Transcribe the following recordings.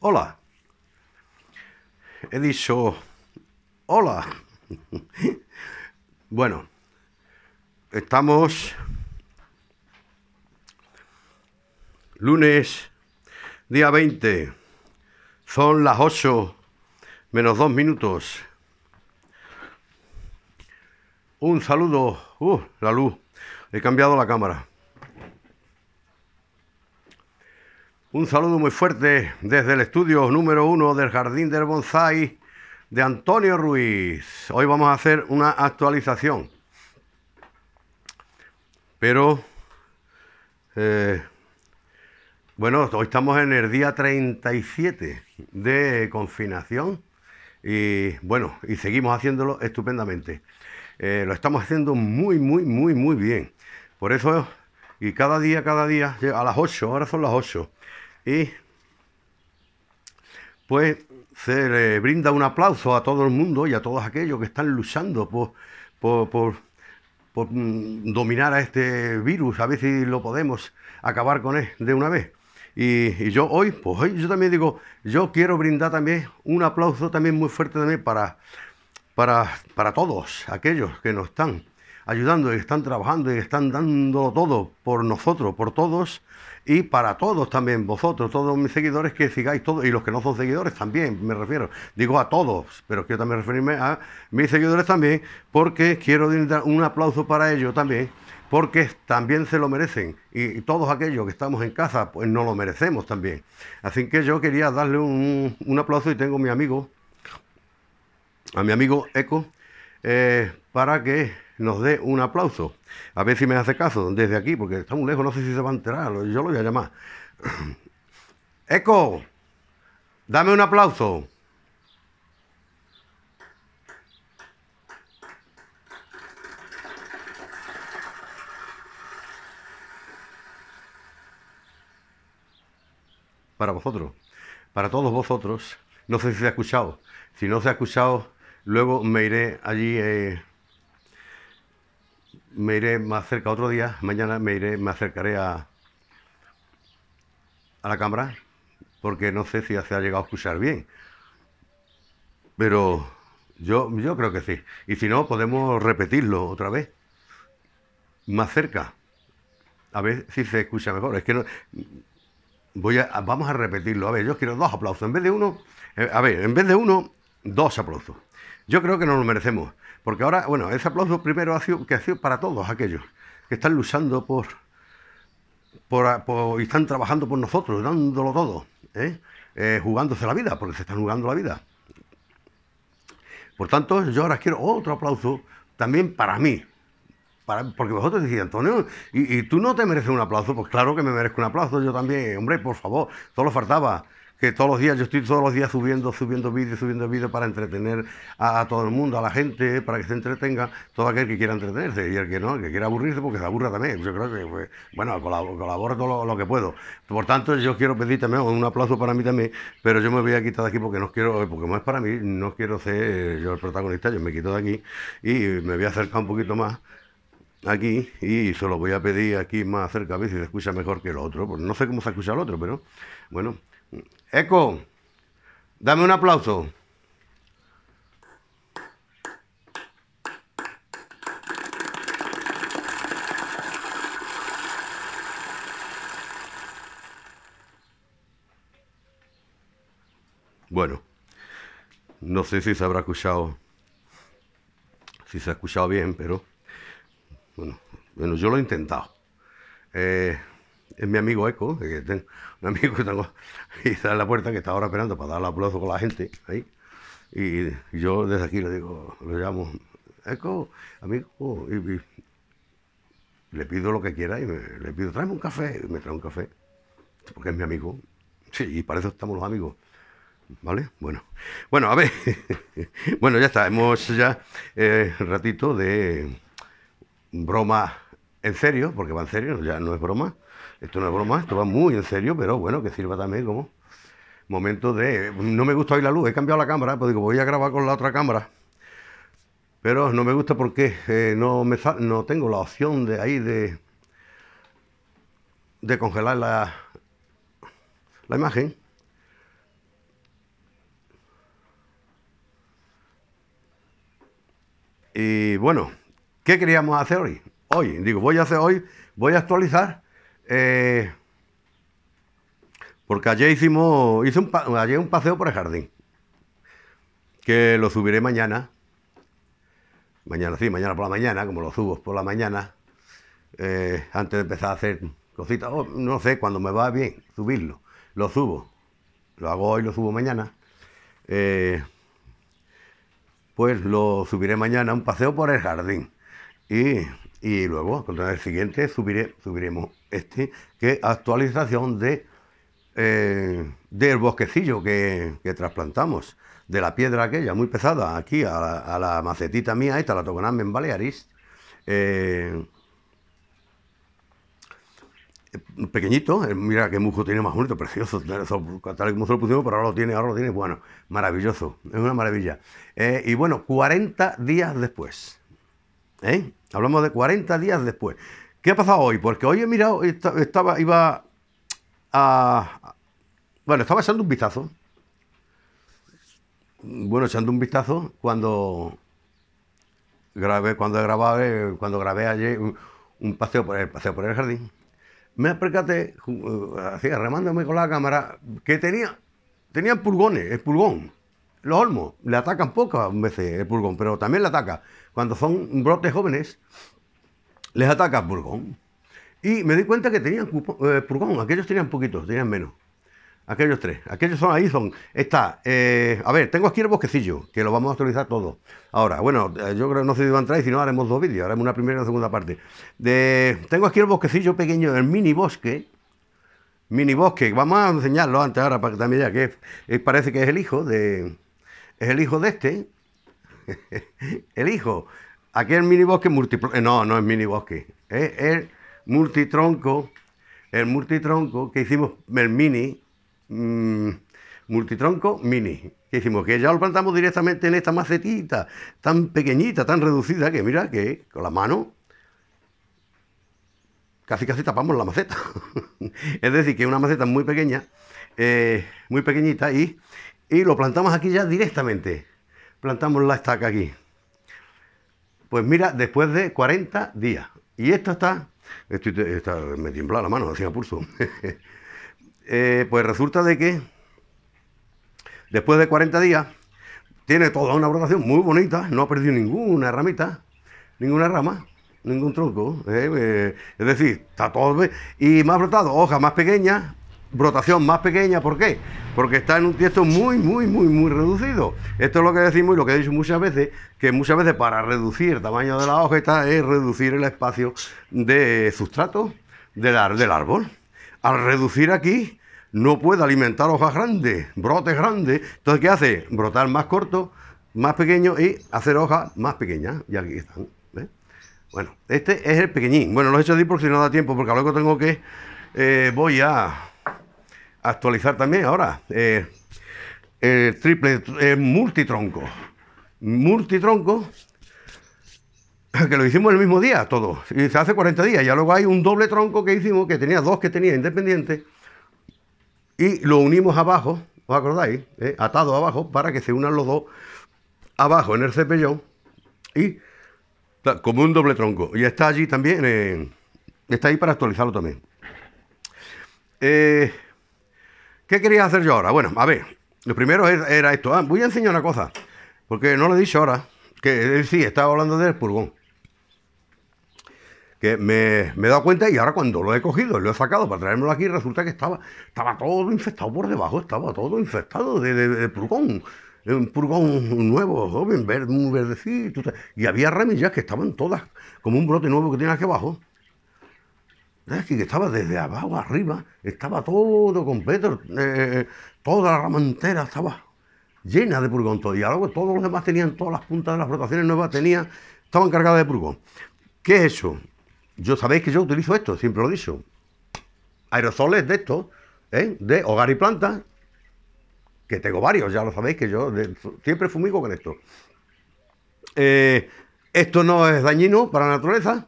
Hola. He dicho, hola. bueno, estamos lunes, día 20. Son las 8 menos 2 minutos. Un saludo. Uh, la luz. He cambiado la cámara. Un saludo muy fuerte desde el estudio número uno del Jardín del Bonsai de Antonio Ruiz. Hoy vamos a hacer una actualización. Pero, eh, bueno, hoy estamos en el día 37 de confinación y bueno, y seguimos haciéndolo estupendamente. Eh, lo estamos haciendo muy, muy, muy, muy bien. Por eso, y cada día, cada día, a las 8, ahora son las 8 y pues se le brinda un aplauso a todo el mundo y a todos aquellos que están luchando por, por, mm, dominar a este virus, a ver si lo podemos acabar con él de una vez. Y, yo hoy, pues hoy yo también digo, yo quiero brindar también un aplauso también muy fuerte también para, para, para todos aquellos que nos están ayudando y están trabajando y están dando todo por nosotros, por todos, y para todos también, vosotros, todos mis seguidores, que sigáis todos, y los que no son seguidores también, me refiero, digo a todos, pero quiero también referirme a mis seguidores también, porque quiero dar un aplauso para ellos también, porque también se lo merecen, y, todos aquellos que estamos en casa, pues nos lo merecemos también. Así que yo quería darle un, aplauso y tengo a mi amigo, a mi amigo Eco, eh, para que nos dé un aplauso. A ver si me hace caso desde aquí, porque está muy lejos, no sé si se va a enterar, yo lo voy a llamar. Eco, dame un aplauso. Para vosotros, para todos vosotros, no sé si se ha escuchado. Si no se ha escuchado, luego me iré allí. Eh, me iré más cerca otro día, mañana me iré, me acercaré a, a la cámara, porque no sé si se ha llegado a escuchar bien. Pero yo, yo creo que sí. Y si no, podemos repetirlo otra vez, más cerca, a ver si se escucha mejor. Es que no, voy a, vamos a repetirlo. A ver, yo quiero dos aplausos. En vez de uno, eh, a ver, en vez de uno, dos aplausos. Yo creo que nos lo merecemos. Porque ahora, bueno, ese aplauso primero ha sido, que ha sido para todos aquellos que están luchando por, y están trabajando por nosotros, dándolo todo, ¿eh? Eh, jugándose la vida, porque se están jugando la vida. Por tanto, yo ahora quiero otro aplauso también para mí. porque vosotros decís, Antonio, y, y, tú no te mereces un aplauso? Pues claro que me merezco un aplauso, yo también, hombre, por favor, solo faltaba que todos los días, yo estoy todos los días subiendo, subiendo vídeos, subiendo vídeos para entretener a, todo el mundo, a la gente, para que se entretenga, todo aquel que quiera entretenerse y el que no, el que quiera aburrirse, porque se aburra también. Yo creo que, pues, bueno, colaboro, todo lo, que puedo. Por tanto, yo quiero pedir también un aplauso para mí también, pero yo me voy a quitar de aquí porque no quiero, eh, porque no es para mí, no quiero ser eh, yo el protagonista, yo me quito de aquí y me voy a acercar un poquito más aquí y se lo voy a pedir aquí más cerca a ver si se escucha mejor que el otro. pues No sé cómo se escucha el otro, pero bueno, Eco, dame un aplauso. Bueno, no sé si se habrá escuchado, si se ha escuchado bien, pero bueno, bueno yo lo he intentado. Eh, es mi amigo Eco, que tengo un amigo que tengo, y está en la puerta, que está ahora esperando para dar el aplauso con la gente ahí. Y yo desde aquí le digo, lo llamo, Eco, amigo, y, le pido lo que quiera y le pido, tráeme un café, y me trae un café, porque es mi amigo. Sí, y para eso estamos los amigos. ¿Vale? Bueno. Bueno, a ver. bueno, ya está. Hemos ya eh, ratito de broma en serio, porque va en serio, ya no es broma. Esto no es broma, esto va muy en serio, pero bueno, que sirva también como momento de. No me gusta hoy la luz, he cambiado la cámara, pues digo, voy a grabar con la otra cámara. Pero no me gusta porque eh, no, no tengo la opción de ahí de, de congelar la, la imagen. Y bueno, ¿qué queríamos hacer hoy? Hoy, digo, voy a hacer hoy, voy a actualizar eh, porque ayer hicimos, hice un, ayer un paseo por el jardín, que lo subiré mañana, mañana sí, mañana por la mañana, como lo subo por la mañana, eh, antes de empezar a hacer cositas, oh, no sé, cuando me va bien subirlo, lo subo, lo hago hoy, lo subo mañana, eh, pues lo subiré mañana, un paseo por el jardín, y, y luego, contra el siguiente, subiremos este, que actualización de, eh, del bosquecillo que, trasplantamos, de la piedra aquella muy pesada aquí a la, macetita mía, esta la toconame en Balearis. Eh, pequeñito, eh, mira qué musgo tiene más bonito, precioso, tal como se lo pusimos, pero ahora lo tiene, ahora lo tiene, bueno, maravilloso, es una maravilla. y bueno, 40 días después, hablamos de 40 días después, ¿Qué ha pasado hoy? Porque hoy he mirado, estaba, iba a... Bueno, estaba echando un vistazo. Bueno, echando un vistazo cuando grabé, cuando grabé, cuando grabé ayer un, paseo, por el, paseo por el jardín. Me percaté, eh, así, remándome con la cámara, que tenía, tenían pulgones, el pulgón. Los olmos, le atacan pocas veces el pulgón, pero también le ataca. Cuando son brotes jóvenes, les ataca burgón Y me di cuenta que tenían eh, aquellos tenían poquitos, tenían menos. Aquellos tres, aquellos son ahí, son. Está, eh, a ver, tengo aquí el bosquecillo, que lo vamos a actualizar todo. Ahora, bueno, eh, yo creo que no se si a entrar y si no, haremos dos vídeos, haremos una primera y una segunda parte. De, tengo aquí el bosquecillo pequeño, el mini bosque, mini bosque. Vamos a enseñarlo antes ahora para que también ya que parece que es el hijo de es el hijo de este. el hijo Aquí el mini bosque eh, No, no es mini bosque. Es el multitronco. El multitronco que hicimos, el mini. Mm, multitronco mini. Que hicimos que ya lo plantamos directamente en esta macetita tan pequeñita, tan reducida, que mira que con la mano casi casi tapamos la maceta. es decir, que es una maceta muy pequeña, eh, muy pequeñita, y, y lo plantamos aquí ya directamente. Plantamos la estaca aquí. Pues mira, después de 40 días. Y esta está, me tiembla la mano, hacía pulso. Eh, pues resulta de que después de 40 días tiene toda una brotación muy bonita, no ha perdido ninguna ramita, ninguna rama, ningún tronco. Eh, eh, es decir, está todo bien. Y más brotado, hojas más pequeñas, brotación más pequeña. ¿Por qué? Porque está en un tiesto muy, muy, muy, muy reducido. Esto es lo que decimos y lo que he dicho muchas veces, que muchas veces para reducir el tamaño de la hojeta es reducir el espacio de sustrato del, árbol. Al reducir aquí, no puede alimentar hojas grandes, brotes grandes. Entonces, ¿qué hace? Brotar más corto, más pequeño y hacer hojas más pequeñas. Y aquí están. Bueno, este es el pequeñín. Bueno, lo he hecho así porque si no da tiempo, porque luego tengo que... Eh, voy a actualizar también ahora. Eh, el triple, eh, multitronco. Multitronco, que lo hicimos el mismo día todo. Y se hace 40 días. Ya luego hay un doble tronco que hicimos, que tenía dos que tenía independiente Y lo unimos abajo, ¿os acordáis? Eh, atado abajo para que se unan los dos abajo en el cepellón. Y como un doble tronco. Y está allí también. está ahí para actualizarlo también. ¿Qué quería hacer yo ahora? Bueno, a ver, lo primero era esto. Ah, voy a enseñar una cosa, porque no lo he dicho ahora, que sí estaba hablando del purgón, Que me, me, he dado cuenta y ahora cuando lo he cogido, lo he sacado para traérmelo aquí, resulta que estaba, estaba todo infectado por debajo, estaba todo infectado de, de, un purgón nuevo, joven, verde, verdecito. Y había ramillas que estaban todas como un brote nuevo que tiene aquí abajo que estaba desde abajo arriba, estaba todo completo, eh, toda la rama entera estaba llena de purgón todo. Y todos los demás tenían todas las puntas de las rotaciones nuevas, tenía, estaban cargadas de purgón. ¿Qué es eso? Yo sabéis que yo utilizo esto, siempre lo he dicho. Aerosoles de esto ¿eh? de hogar y planta, que tengo varios, ya lo sabéis que yo siempre fumigo con esto. Eh, esto no es dañino para la naturaleza.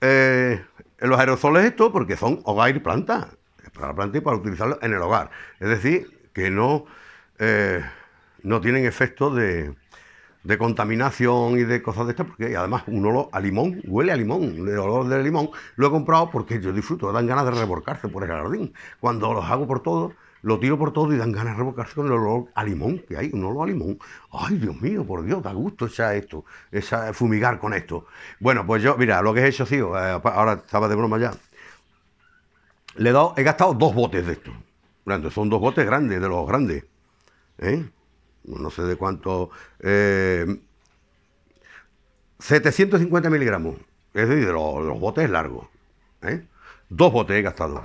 Eh, los aerosoles esto porque son hogar y planta, para la planta y para utilizarlo en el hogar. Es decir, que no, eh, no tienen efecto de, de, contaminación y de cosas de estas, porque además uno olor a limón, huele a limón, el olor del limón lo he comprado porque yo disfruto, dan ganas de reborcarse por el jardín. Cuando los hago por todo, lo tiro por todo y dan ganas de revocación el olor a limón que hay, un olor a limón. Ay, Dios mío, por Dios, da gusto echar esto, esa, fumigar con esto. Bueno, pues yo, mira, lo que he hecho, sí ahora estaba de broma ya. Le he, dado, he gastado dos botes de esto. son dos botes grandes, de los grandes. ¿eh? No sé de cuánto. 750 eh, miligramos. Es decir, de los, de los botes largos. ¿eh? Dos botes he gastado.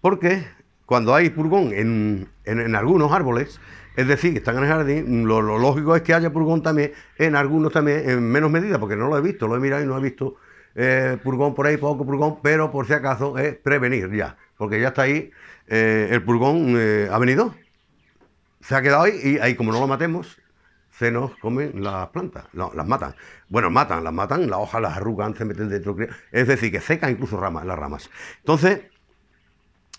¿Por qué? cuando hay purgón en, algunos árboles, es decir, que están en el jardín, lo, lógico es que haya purgón también en algunos también, en menos medida, porque no lo he visto, lo he mirado y no he visto eh, purgón por ahí, poco purgón, pero por si acaso es prevenir ya, porque ya está ahí, eh, el purgón eh, ha venido, se ha quedado ahí y ahí como no lo matemos, se nos comen las plantas, las matan. Bueno, matan, las matan, las hojas las arrugan, se meten dentro, es decir, que seca incluso ramas, las ramas. Entonces,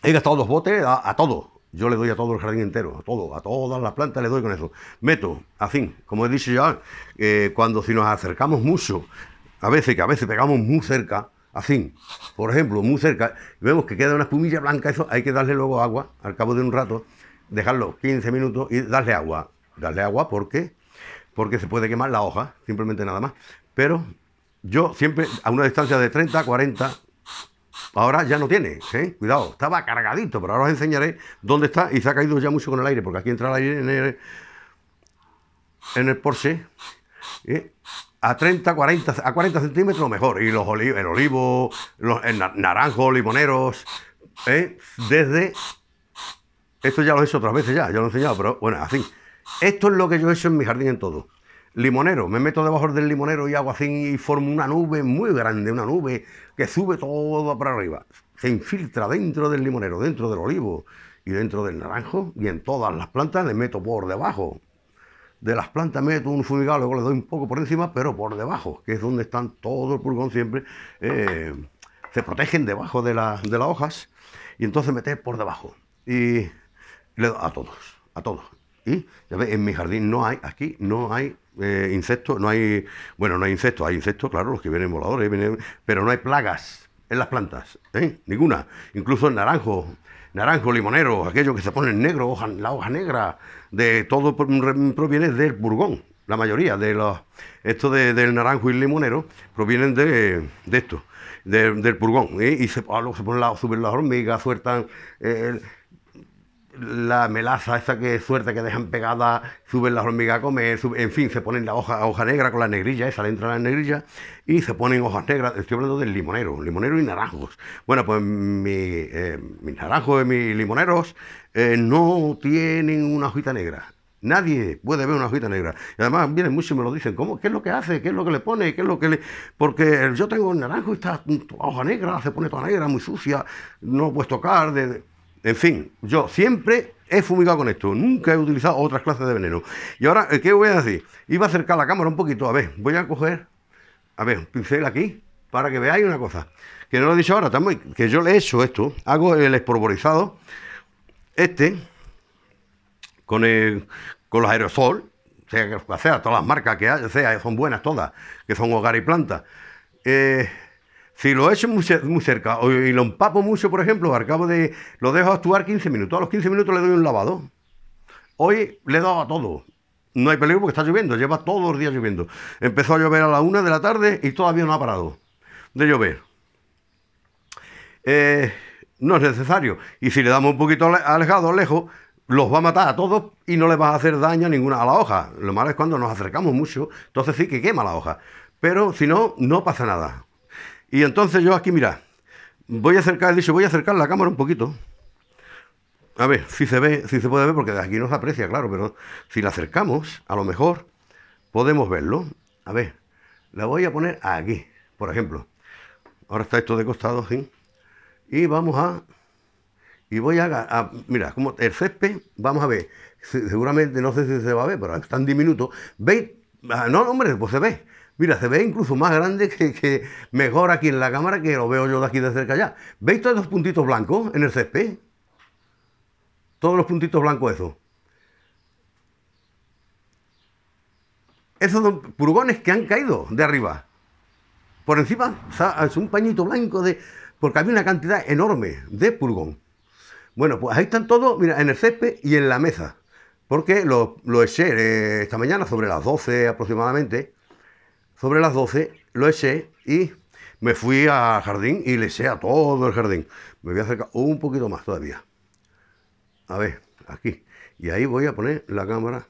He gastado dos botes a, todo. Yo le doy a todo el jardín entero, a todo, a todas las plantas le doy con eso. Meto, así, como he dicho ya, eh, cuando si nos acercamos mucho, a veces que a veces pegamos muy cerca, así, por ejemplo, muy cerca, vemos que queda una espumilla blanca, eso hay que darle luego agua al cabo de un rato, dejarlo 15 minutos y darle agua. Darle agua ¿por qué? porque se puede quemar la hoja, simplemente nada más. Pero yo siempre a una distancia de 30, 40, Ahora ya no tiene, ¿eh? cuidado, estaba cargadito, pero ahora os enseñaré dónde está y se ha caído ya mucho con el aire, porque aquí entra el aire en el, porche ¿eh? a 30, 40, a 40 centímetros mejor. Y los olivos, el olivo, los el naranjo, limoneros, ¿eh? desde... Esto ya lo he hecho otras veces ya, ya lo he enseñado, pero bueno, así. Esto es lo que yo he hecho en mi jardín en todo limonero. Me meto debajo del limonero y hago así y formo una nube muy grande, una nube que sube todo para arriba, se infiltra dentro del limonero, dentro del olivo y dentro del naranjo y en todas las plantas le meto por debajo. De las plantas meto un fumigado, luego le doy un poco por encima, pero por debajo, que es donde están todo el pulgón siempre. Eh, se protegen debajo de, de las hojas y entonces meter por debajo. Y le doy a todos, a todos. Y ya ves, en mi jardín no hay, aquí no hay eh, insectos, no hay, bueno, no hay insectos, hay insectos, claro, los que vienen voladores, pero no hay plagas en las plantas, ¿eh? ninguna, incluso el naranjo, naranjo, limonero, aquello que se pone negro, la hoja negra, de todo proviene del Burgón, la mayoría de los, esto del naranjo y limonero provienen de, esto, del Burgón, ¿eh? y se, se ponen suben las hormigas, sueltan la melaza, esa que suerte que dejan pegada, suben las hormigas a comer, en fin, se ponen la hoja, hoja negra con la negrilla, esa le entra la negrilla y se ponen hojas negras. Estoy hablando del limonero, limonero y naranjos. Bueno, pues mi, eh, mis naranjos y mis limoneros eh, no tienen una hojita negra. Nadie puede ver una hojita negra. Y además vienen muchos y me lo dicen, ¿cómo? ¿Qué es lo que hace? ¿Qué es lo que le pone? ¿Qué es lo que le...? Porque yo tengo el naranjo y está hoja negra, se pone toda negra, muy sucia, no lo puedes tocar. En fin, yo siempre he fumigado con esto, nunca he utilizado otras clases de veneno. Y ahora, eh, ¿qué voy a decir? Iba a acercar la cámara un poquito, a ver, voy a coger, a ver, un pincel aquí, para que veáis una cosa, que no lo he dicho ahora, que yo le he hecho esto, hago el esporborizado, este, con, el, con los aerosol, sea, sea todas las marcas que hay, son buenas todas, que son hogar y planta. Eh, si lo echo muy, cerca o, y lo empapo mucho, por ejemplo, acabo de. Lo dejo actuar 15 minutos. A los 15 minutos le doy un lavado. Hoy le he dado a todo. No hay peligro porque está lloviendo, lleva todos los días lloviendo. Empezó a llover a la una de la tarde y todavía no ha parado de llover. Eh, no es necesario. Y si le damos un poquito alejado, lejos, los va a matar a todos y no le va a hacer daño a ninguna a la hoja. Lo malo es cuando nos acercamos mucho, entonces sí que quema la hoja. Pero si no, no pasa nada. Y entonces yo aquí, mira, voy a acercar, dicho, voy a acercar la cámara un poquito. A ver, si se ve, si se puede ver, porque de aquí no se aprecia, claro, pero si la acercamos, a lo mejor podemos verlo. A ver, la voy a poner aquí, por ejemplo. Ahora está esto de costado, ¿sí? Y vamos a... Y voy a... mira, como el césped, vamos a ver. Seguramente, no sé si se va a ver, pero están diminuto. ¿Veis? Ah, no, hombre, pues se ve. Mira, se ve incluso más grande que, mejor aquí en la cámara que lo veo yo de aquí de cerca allá. ¿Veis todos esos puntitos blancos en el césped? Todos los puntitos blancos esos. Esos son purgones que han caído de arriba. Por encima es un pañito blanco de... Porque había una cantidad enorme de purgón. Bueno, pues ahí están todos, mira, en el césped y en la mesa. Porque lo, lo eché eh, esta mañana sobre las 12 aproximadamente sobre las 12 lo eché y me fui al jardín y le eché a todo el jardín. Me voy a acercar un poquito más todavía. A ver, aquí. Y ahí voy a poner la cámara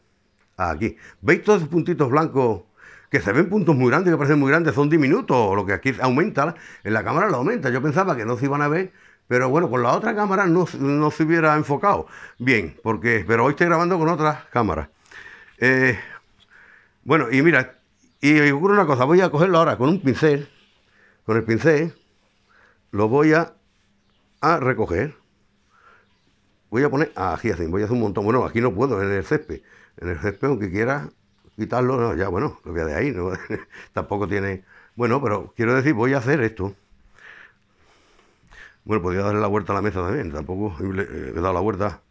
aquí. ¿Veis todos esos puntitos blancos? Que se ven puntos muy grandes, que parecen muy grandes, son diminutos. Lo que aquí aumenta, en la cámara lo aumenta. Yo pensaba que no se iban a ver, pero bueno, con la otra cámara no, se hubiera enfocado bien, porque pero hoy estoy grabando con otra cámara eh, bueno, y mira, y ocurre una cosa, voy a cogerlo ahora con un pincel, con el pincel, lo voy a, recoger. Voy a poner ah, aquí así, voy a hacer un montón. Bueno, aquí no puedo, en el césped. En el césped, aunque quiera quitarlo, no, ya bueno, lo voy a de ahí, tampoco tiene. Bueno, pero quiero decir, voy a hacer esto. Bueno, podría darle la vuelta a la mesa también, tampoco eh, he dado la vuelta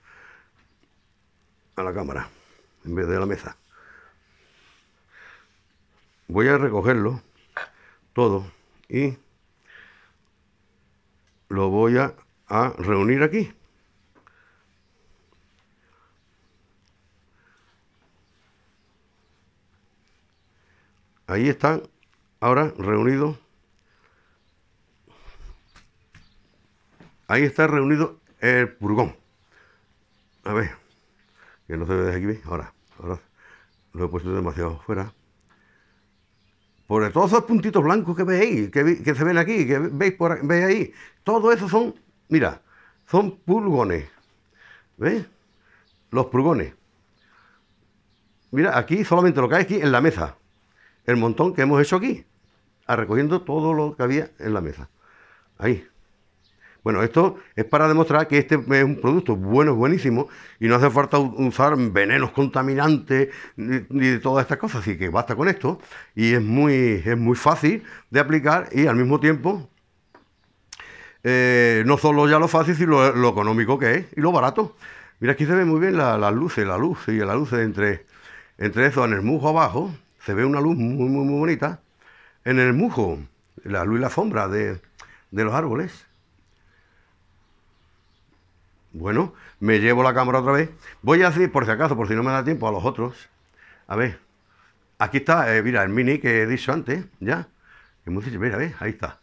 a la cámara en vez de la mesa voy a recogerlo todo y lo voy a, reunir aquí. Ahí está ahora reunido. Ahí está reunido el purgón. A ver, que no se ve desde aquí Ahora, ahora lo he puesto demasiado afuera por todos esos puntitos blancos que veis, que, que se ven aquí, que veis por veis ahí, todo eso son, mira, son pulgones. ¿Veis? Los pulgones. Mira, aquí solamente lo que hay aquí en la mesa. El montón que hemos hecho aquí. recogiendo todo lo que había en la mesa. Ahí. Bueno, esto es para demostrar que este es un producto bueno, buenísimo, y no hace falta usar venenos contaminantes ni de todas estas cosas, así que basta con esto, y es muy, es muy fácil de aplicar y al mismo tiempo eh, no solo ya lo fácil, sino lo, económico que es y lo barato. Mira, aquí se ve muy bien las luces, la luz, y la luz entre, entre eso, en el mujo abajo, se ve una luz muy, muy, muy bonita. En el mujo, la luz y la sombra de los árboles. Bueno, me llevo la cámara otra vez. Voy a decir, por si acaso, por si no me da tiempo, a los otros. A ver, aquí está, eh, mira, el mini que he dicho antes, ya. Mira, mira, ahí está.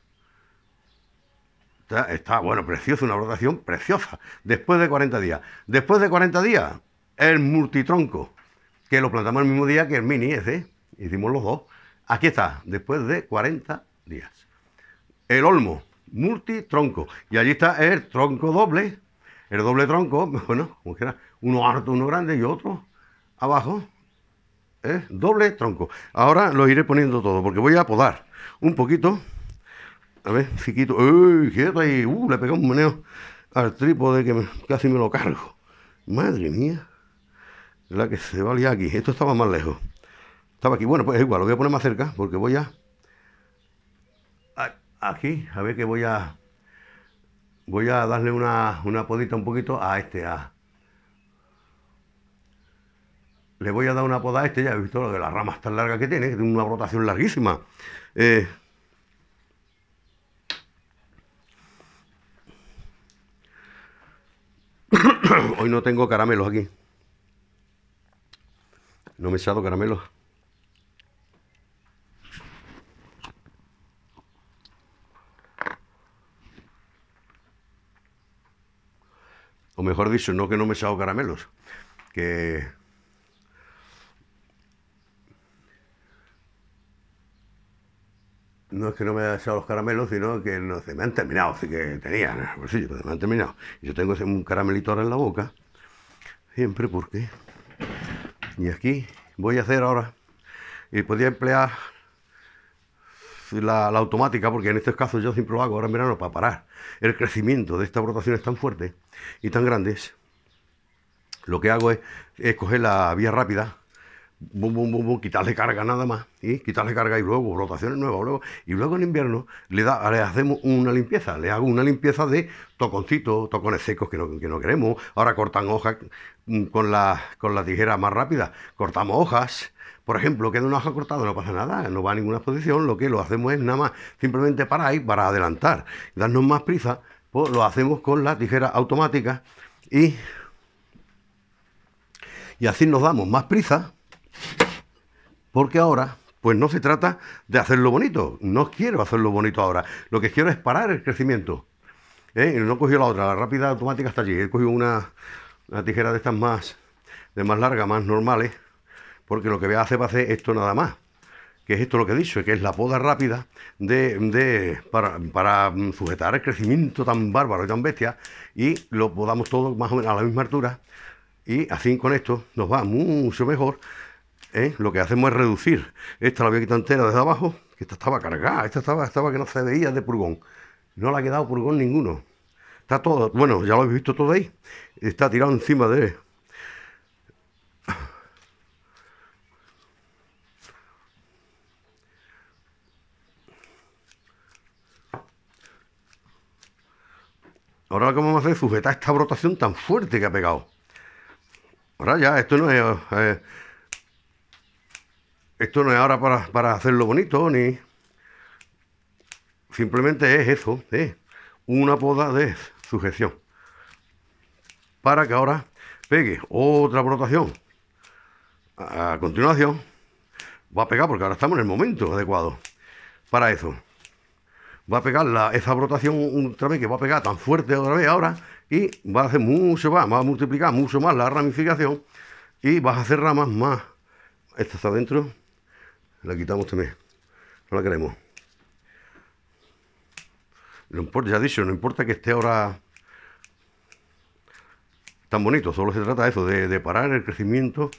está. bueno, precioso, una rotación preciosa. Después de 40 días. Después de 40 días, el multitronco, que lo plantamos el mismo día que el mini ese. Hicimos los dos. Aquí está, después de 40 días. El olmo, multitronco. Y allí está el tronco doble doble tronco, bueno, como quiera, uno alto, uno grande y otro abajo. ¿eh? Doble tronco. Ahora lo iré poniendo todo, porque voy a podar un poquito. A ver, chiquito. ¡Uy, quieto ahí! ¡Uh! Le pegó un meneo al trípode que casi me lo cargo. Madre mía. La que se valía aquí. Esto estaba más lejos. Estaba aquí. Bueno, pues igual, lo voy a poner más cerca, porque voy a... Aquí, a ver que voy a voy a darle una, una podita un poquito a este, le voy a dar una poda a este, ya he visto lo de las ramas tan largas que tiene, que tiene una rotación larguísima. Eh, hoy no tengo caramelos aquí. No me he echado caramelos. o mejor dicho, no que no me he echado caramelos, que... No es que no me haya echado los caramelos, sino que no, se me han terminado, así que tenía pues pero me han terminado. Yo tengo un caramelito ahora en la boca, siempre porque... Y aquí voy a hacer ahora, y podía emplear la, automática, porque en estos casos yo siempre lo hago ahora en verano para parar el crecimiento de estas rotaciones tan fuertes y tan grandes, lo que hago es, escoger la vía rápida, bum, bum, bum, quitarle carga nada más, y quitarle carga y luego rotaciones nuevas, luego, y luego en invierno le, da, hacemos una limpieza, le hago una limpieza de toconcitos, tocones secos que no, que no queremos, ahora cortan hojas mm, con la, con la tijera más rápida, cortamos hojas, por ejemplo, queda nos ha cortado, no pasa nada, no va a ninguna posición, lo que lo hacemos es nada más simplemente para ahí, para adelantar, darnos más prisa, pues lo hacemos con la tijera automática y, y así nos damos más prisa, porque ahora pues no se trata de hacerlo bonito, no quiero hacerlo bonito ahora, lo que quiero es parar el crecimiento. ¿Eh? No cogió la otra, la rápida automática está allí, he cogido una, tijera de estas más, de más larga, más normales, porque lo que voy a hacer va a ser esto nada más que es esto lo que he dicho, que es la poda rápida de, para, mm, sujetar el crecimiento tan bárbaro y tan bestia y lo podamos todo más o menos a la misma altura y así con esto nos va mucho mejor. ¿eh? Lo que hacemos es reducir, esta la voy a quitar entera desde abajo, que esta estaba cargada, esta estaba, estaba que no se veía de purgón, no le ha quedado purgón ninguno. Está todo, bueno, ya lo habéis visto todo ahí, está tirado encima de, Ahora cómo vamos a hacer sujetar esta brotación tan fuerte que ha pegado. Ahora ya, esto no es... Eh, esto no es ahora para, hacerlo bonito, ni... Simplemente es eso, ¿eh? una poda de sujeción. Para que ahora pegue otra brotación. A continuación, va a pegar porque ahora estamos en el momento adecuado para eso va a pegar la, esa brotación otra vez, que va a pegar tan fuerte otra vez ahora, y va a hacer mucho más, va a multiplicar mucho más la ramificación, y vas a hacer ramas más. Esta está adentro, la quitamos también, no la queremos. No importa, ya he dicho, no importa que esté ahora tan bonito, solo se trata de eso, de, parar el crecimiento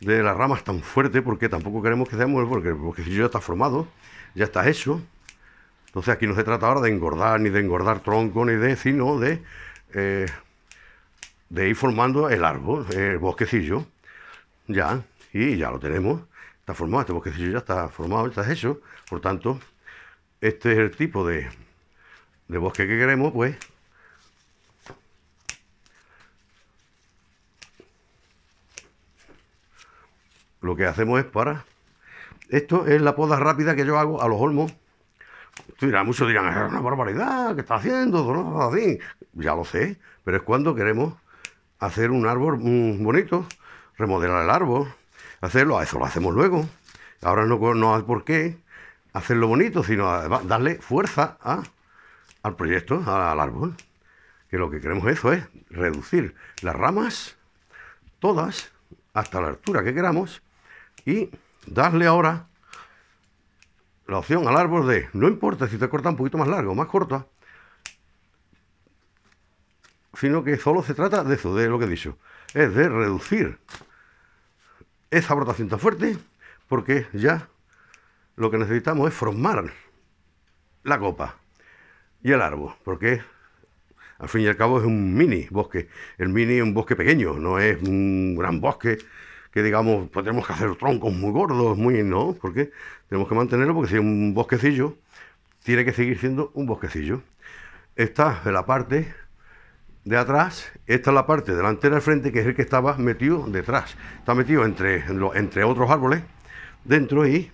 de las ramas tan fuerte, porque tampoco queremos que se mueva, porque, porque si ya está formado, ya está hecho, entonces aquí no se trata ahora de engordar, ni de engordar tronco, ni de, sino de, eh, de ir formando el árbol, eh, el bosquecillo. Ya, y ya lo tenemos. Está formado, este bosquecillo ya está formado, está hecho. Por tanto, este es el tipo de, de bosque que queremos, pues. Lo que hacemos es para... Esto es la poda rápida que yo hago a los olmos muchos dirán, es una barbaridad, que está haciendo? Ya lo sé, pero es cuando queremos hacer un árbol bonito, remodelar el árbol, hacerlo, eso lo hacemos luego. Ahora no, hay por qué hacerlo bonito, sino darle fuerza al proyecto, al árbol. Que lo que queremos eso es reducir las ramas, todas, hasta la altura que queramos, y darle ahora la opción al árbol de, no importa si te corta un poquito más largo o más corta, sino que solo se trata de eso, de lo que he dicho, es de reducir esa brotación tan fuerte, porque ya lo que necesitamos es formar la copa y el árbol, porque al fin y al cabo es un mini bosque. El mini es un bosque pequeño, no es un gran bosque digamos, pues tenemos que hacer troncos muy gordos, muy... No, porque tenemos que mantenerlo porque si es un bosquecillo, tiene que seguir siendo un bosquecillo. Esta es la parte de atrás, esta es la parte delantera del frente, que es el que estaba metido detrás. Está metido entre, entre otros árboles, dentro y...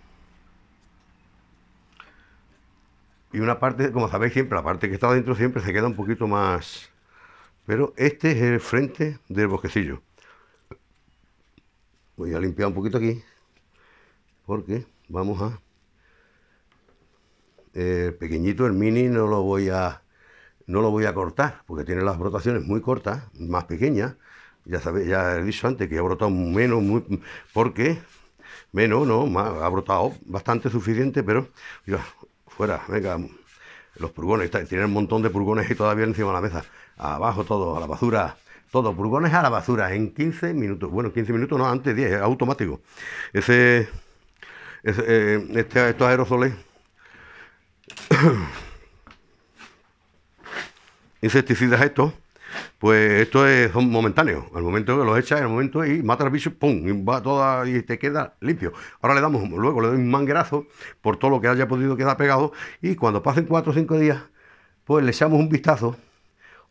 Y una parte, como sabéis siempre, la parte que está dentro siempre se queda un poquito más... Pero este es el frente del bosquecillo voy a limpiar un poquito aquí porque vamos a eh, pequeñito el mini no lo voy a no lo voy a cortar porque tiene las brotaciones muy cortas más pequeñas ya sabéis ya he dicho antes que ha brotado menos muy porque menos no ha brotado bastante suficiente pero fuera venga los purgones tienen un montón de purgones y todavía encima de la mesa abajo todo a la basura todos, furgones a la basura en 15 minutos. Bueno, 15 minutos no, antes 10, automático. Ese, eh, este, estos aerosoles, insecticidas estos, pues esto es, son momentáneos. Al momento que los echas, al momento y mata al bicho, ¡pum! Y va toda y te queda limpio. Ahora le damos, luego le doy un manguerazo por todo lo que haya podido quedar pegado y cuando pasen 4 o 5 días, pues le echamos un vistazo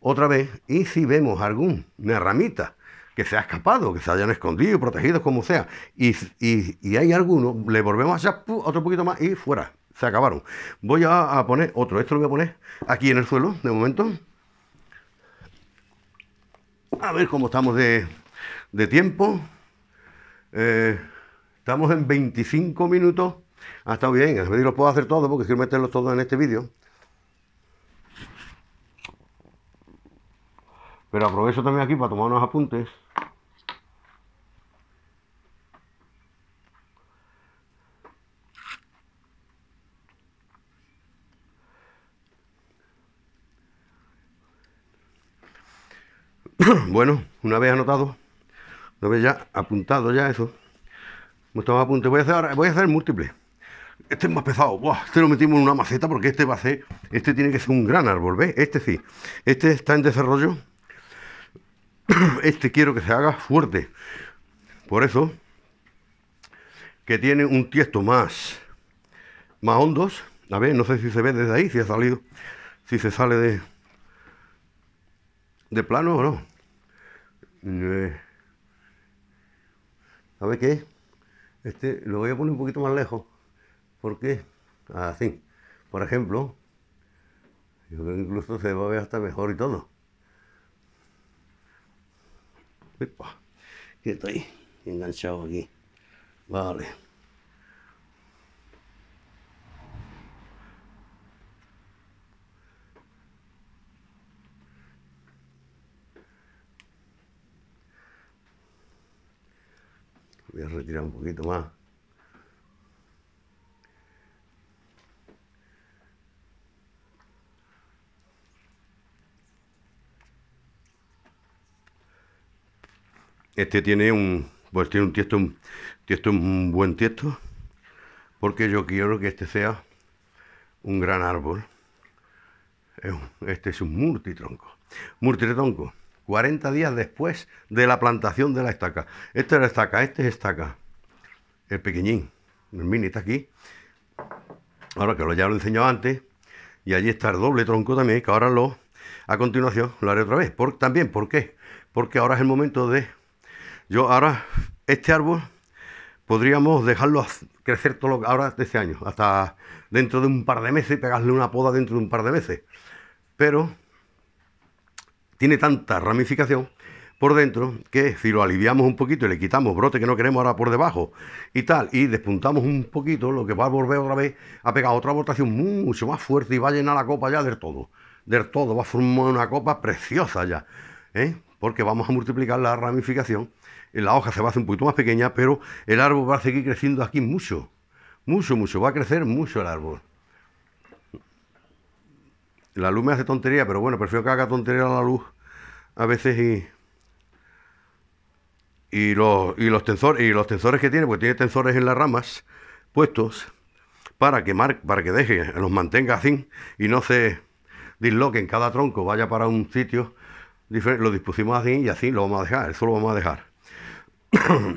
otra vez y si vemos alguna ramita que se ha escapado, que se hayan escondido, protegido, como sea, y, hay alguno, le volvemos a otro poquito más y fuera, se acabaron. Voy a, poner otro, esto lo voy a poner aquí en el suelo, de momento. A ver cómo estamos de, tiempo. Eh, estamos en 25 minutos. Ha estado bien, a ver si los puedo hacer todos porque quiero meterlos todos en este vídeo. Pero aprovecho también aquí para tomar unos apuntes. Bueno, una vez anotado, una vez ya apuntado ya eso, hemos tomado apuntes. Voy a hacer, voy a hacer múltiples. Este es más pesado. este lo metimos en una maceta porque este va a ser, este tiene que ser un gran árbol, ¿ves? Este sí. Este está en desarrollo este quiero que se haga fuerte. Por eso, que tiene un tiesto más, más hondos. A ver, no sé si se ve desde ahí, si ha salido, si se sale de, de plano o no. Eh, a ver qué? Este lo voy a poner un poquito más lejos. Porque, así, por ejemplo, yo creo que incluso se va a ver hasta mejor y todo y que estoy enganchado aquí. Vale. Voy a retirar un poquito más. Este tiene un, pues tiene un texto, un texto, un buen texto, porque yo quiero que este sea un gran árbol. Este es un multitronco. Multitronco. 40 días después de la plantación de la estaca. Esta es la estaca, este es estaca. El pequeñín, el mini está aquí. Ahora que lo ya lo he enseñado antes. Y allí está el doble tronco también, que ahora lo, a continuación, lo haré otra vez. Por, también, ¿por qué? Porque ahora es el momento de yo ahora, este árbol, podríamos dejarlo crecer todo lo, ahora de este año, hasta dentro de un par de meses, y pegarle una poda dentro de un par de meses. Pero tiene tanta ramificación por dentro que si lo aliviamos un poquito y le quitamos brote que no queremos ahora por debajo y tal, y despuntamos un poquito, lo que va a volver otra vez a pegar otra votación mucho más fuerte y va a llenar la copa ya del todo. Del todo, va a formar una copa preciosa ya, ¿eh? porque vamos a multiplicar la ramificación eh, la hoja se va a hacer un poquito más pequeña, pero el árbol va a seguir creciendo aquí mucho, mucho, mucho, va a crecer mucho el árbol. La luz me hace tontería, pero bueno, prefiero que haga tontería la luz a veces y... Y los, los, tensores, y los tensores que tiene, porque tiene tensores en las ramas puestos para que, mar, para que deje, los mantenga así y no se disloque en cada tronco, vaya para un sitio diferente. Lo dispusimos así y así lo vamos a dejar, eso lo vamos a dejar.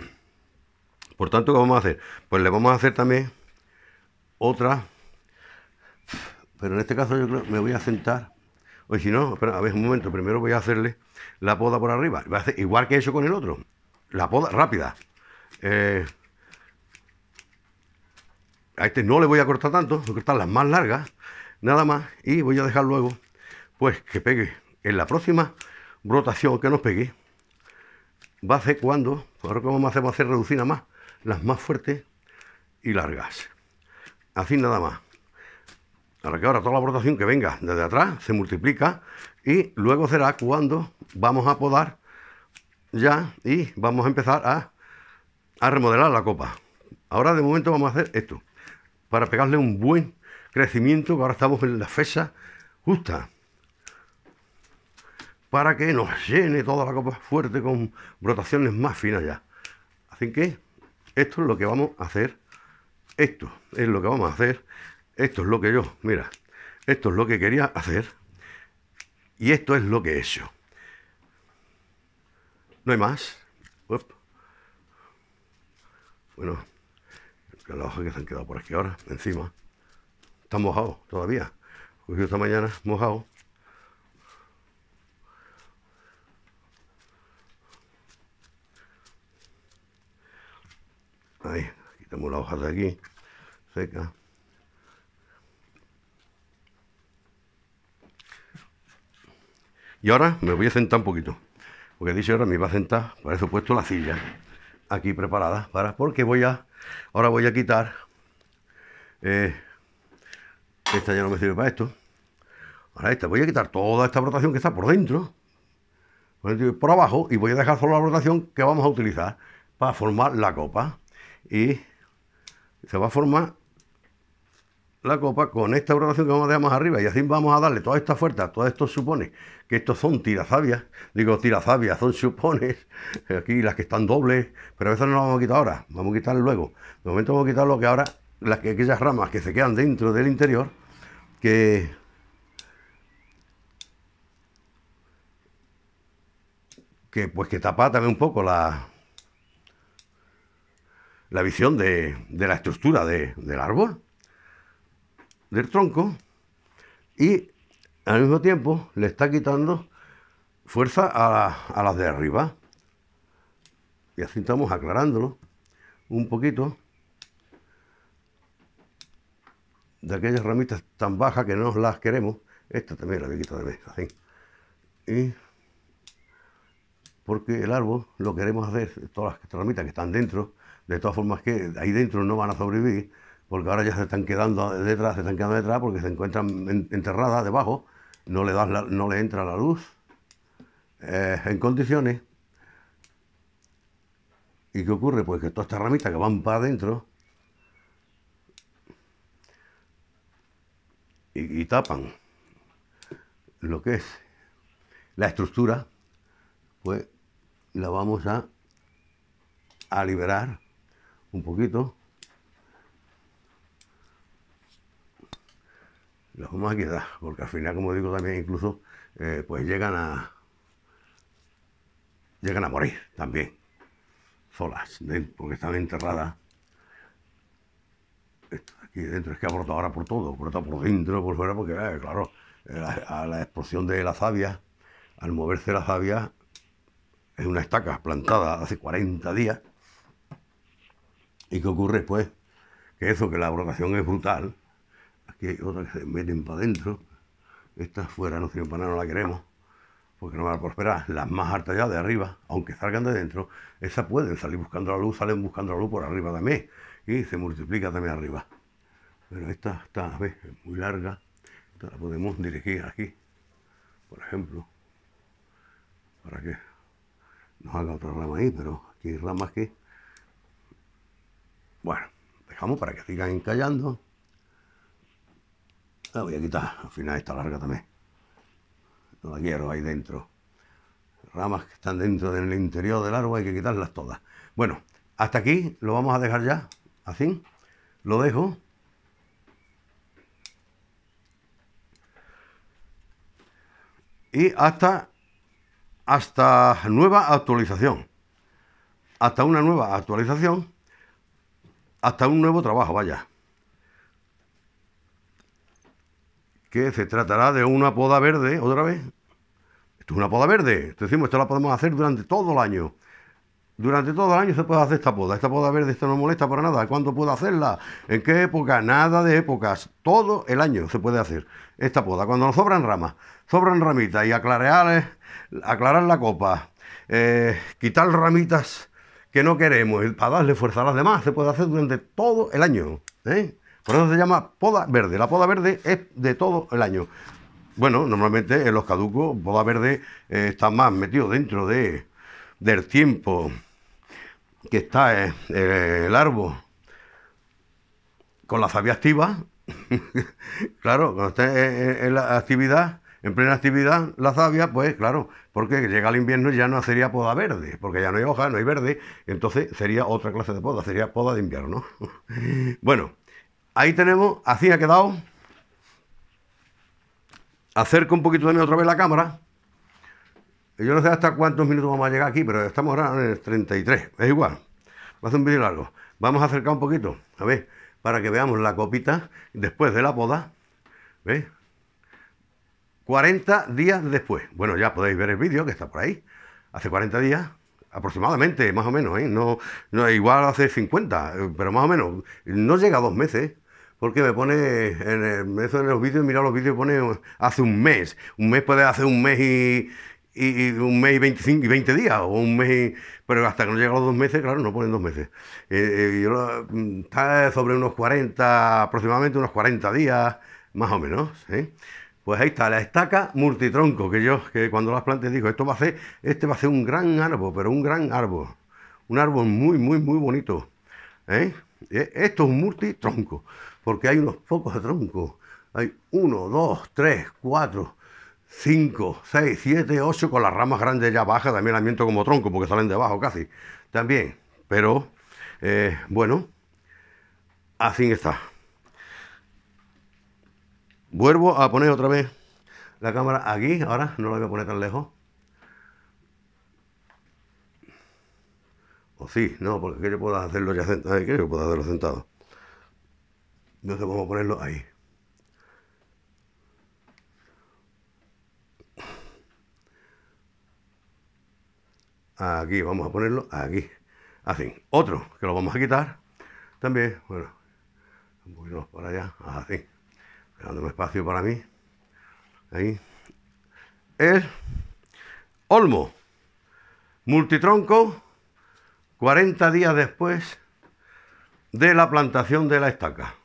Por tanto, ¿qué vamos a hacer? Pues le vamos a hacer también otra, pero en este caso yo creo me voy a sentar, o si no, espera, a ver un momento, primero voy a hacerle la poda por arriba, igual que he hecho con el otro, la poda rápida. Eh, a este no le voy a cortar tanto, voy a cortar las más largas, nada más, y voy a dejar luego, pues que pegue en la próxima rotación que nos pegue, va a ser cuando pues ahora vamos hacemos hacer reducir más las más fuertes y largas. Así nada más. Ahora que ahora toda la brotación que venga desde atrás se multiplica y luego será cuando vamos a podar ya y vamos a empezar a, a remodelar la copa. Ahora de momento vamos a hacer esto para pegarle un buen crecimiento que ahora estamos en la fecha justa para que nos llene toda la copa fuerte con rotaciones más finas ya. Así que esto es lo que vamos a hacer. Esto es lo que vamos a hacer. Esto es lo que yo, mira, esto es lo que quería hacer. Y esto es lo que he hecho. No hay más. Bueno, las hojas que se han quedado por aquí ahora, encima. Está mojado todavía. esta mañana mojado. quitamos la hoja de aquí, seca. Y ahora me voy a sentar un poquito, porque dicho ahora me va a sentar, Por eso he puesto la silla aquí preparada, para, porque voy a, ahora voy a quitar, eh, esta ya no me sirve para esto, ahora esta, voy a quitar toda esta rotación que está por dentro, por abajo y voy a dejar solo la rotación que vamos a utilizar para formar la copa y se va a formar la copa con esta oración que vamos a dejar más arriba y así vamos a darle toda esta fuerza, todo esto supone que estos son tirazabias, digo tirazabias, son supones, aquí las que están dobles, pero veces no las vamos a quitar ahora, vamos a quitar luego, de momento vamos a quitar lo que ahora, las que, aquellas ramas que se quedan dentro del interior, que que pues que tapa también un poco la la visión de, la estructura del árbol, del tronco, y al mismo tiempo le está quitando fuerza a, las de arriba. Y así estamos aclarándolo un poquito de aquellas ramitas tan bajas que no las queremos. Esta también la voy a de mes Y porque el árbol lo queremos hacer, todas las ramitas que están dentro, de todas formas que ahí dentro no van a sobrevivir, porque ahora ya se están quedando detrás, se están quedando detrás porque se encuentran enterradas debajo, no le, no le entra la luz eh, en condiciones. ¿Y qué ocurre? Pues que todas estas ramitas que van para adentro y, y tapan lo que es la estructura, pues la vamos a, a liberar un poquito. Las vamos a quedar, porque al final, como digo también, incluso, eh, pues llegan a... Llegan a morir también, solas, porque están enterradas. aquí dentro es que ha brotado ahora por todo, brotado por dentro, por fuera, porque, eh, claro, eh, a, la explosión de la savia, al moverse la savia, es una estaca plantada hace 40 días, ¿Y qué ocurre Pues Que eso, que la rotación es brutal. Aquí hay otras que se meten para adentro. Estas fuera no sirven para nada, no la queremos, porque no van a prosperar. Las más altas ya de arriba, aunque salgan de dentro, esas pueden salir buscando la luz, salen buscando la luz por arriba también. Y se multiplica también arriba. Pero esta está, muy larga. Esta la podemos dirigir aquí, por ejemplo, para que nos haga otra rama ahí, pero aquí hay ramas que bueno, dejamos para que sigan encallando. La ah, voy a quitar, al final está larga también. No la quiero ahí dentro. Ramas que están dentro del interior del árbol hay que quitarlas todas. Bueno, hasta aquí lo vamos a dejar ya, así. Lo dejo. Y hasta, hasta nueva actualización. Hasta una nueva actualización hasta un nuevo trabajo, vaya. Que se tratará de una poda verde, otra vez. Esto es una poda verde. Te decimos, esto la podemos hacer durante todo el año. Durante todo el año se puede hacer esta poda. Esta poda verde, esto no molesta para nada. ¿Cuándo puedo hacerla? ¿En qué época? Nada de épocas. Todo el año se puede hacer esta poda. Cuando nos sobran ramas, sobran ramitas y aclarar eh, la copa, eh, quitar ramitas que no queremos para darle fuerza a las demás se puede hacer durante todo el año. ¿eh? Por eso se llama poda verde. La poda verde es de todo el año. Bueno, normalmente en los caducos, poda verde eh, está más metido dentro del tiempo que está eh, el árbol con la savia activa. claro, cuando está en la actividad, en plena actividad la savia, pues claro, porque llega el invierno y ya no sería poda verde, porque ya no hay hoja, no hay verde, entonces sería otra clase de poda, sería poda de invierno. bueno, ahí tenemos, así ha quedado. Acerco un poquito de mí otra vez la cámara. Yo no sé hasta cuántos minutos vamos a llegar aquí, pero estamos ahora en el 33, es igual. Va a ser un vídeo largo. Vamos a acercar un poquito, a ver, para que veamos la copita después de la poda. ¿Ves? 40 días después. Bueno, ya podéis ver el vídeo que está por ahí. Hace 40 días, aproximadamente, más o menos, ¿eh? no, igual hace 50, pero más o menos. No llega a dos meses, porque me pone en el, eso en los vídeos, mira los vídeos, pone hace un mes. Un mes puede hacer un mes y, un mes y 25 y 20 días, o un mes pero hasta que no llega a los dos meses, claro, no ponen dos meses. Eh, eh, mm, está sobre unos 40, aproximadamente unos 40 días, más o menos. Pues ahí está, la estaca multitronco, que yo que cuando las plantas digo, esto va a ser, este va a ser un gran árbol, pero un gran árbol. Un árbol muy, muy, muy bonito. ¿eh? ¿eh? Esto es un multitronco, porque hay unos pocos de troncos. Hay uno, dos, tres, cuatro, cinco, seis, siete, ocho, con las ramas grandes ya bajas, también las miento como tronco, porque salen de abajo casi. También, pero eh, bueno, así está. Vuelvo a poner otra vez la cámara aquí, ahora no la voy a poner tan lejos. O sí, no, porque yo puedo hacerlo ya sentado. que yo puedo hacerlo sentado. Entonces vamos a ponerlo ahí. Aquí, vamos a ponerlo aquí. Así. Otro, que lo vamos a quitar. También, bueno, un poquito para allá. Así dando un espacio para mí, ahí, es Olmo, multitronco, 40 días después de la plantación de la estaca.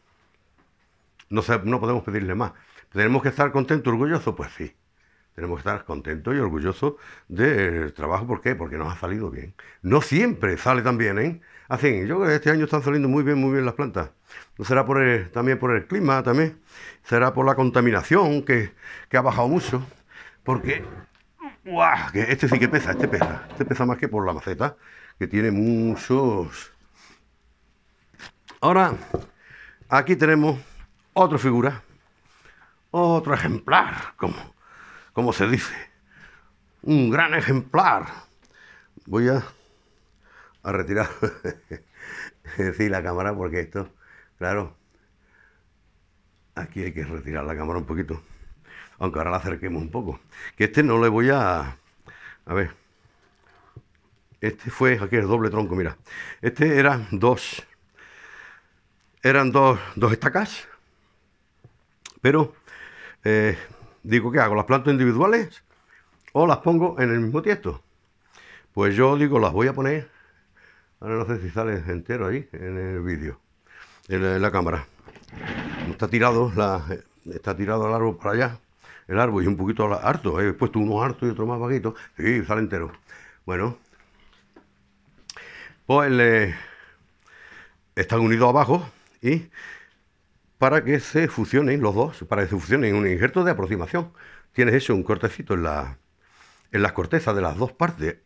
No, no podemos pedirle más. ¿Tenemos que estar contentos, orgullosos? Pues sí. Tenemos que estar contentos y orgullosos del trabajo. ¿Por qué? Porque nos ha salido bien. No siempre sale tan bien, ¿eh? Así, ah, yo creo que este año están saliendo muy bien, muy bien las plantas. No será por también por el clima, también. Será por la contaminación que, ha bajado mucho. Porque, ¡guau! este sí que pesa, este pesa. Este pesa más que por la maceta, que tiene muchos. Ahora, aquí tenemos otra figura. Otro ejemplar, como, como se dice. Un gran ejemplar. Voy a a retirar sí, la cámara porque esto, claro, aquí hay que retirar la cámara un poquito, aunque ahora la acerquemos un poco. Que este no le voy a... A ver, este fue, aquí el doble tronco, mira, este eran dos, eran dos, dos estacas, pero eh, digo, que hago? ¿Las planto individuales o las pongo en el mismo tiesto? Pues yo digo, las voy a poner Ahora no sé si sale entero ahí en el vídeo, en, la cámara. Está tirado, está tirado el árbol para allá, el árbol y un poquito harto. He puesto uno harto y otro más bajito. Sí, sale entero. Bueno, pues están unidos abajo y para que se fusionen los dos, para que se fusionen un injerto de aproximación. Tienes hecho un cortecito en la, en las cortezas de las dos partes,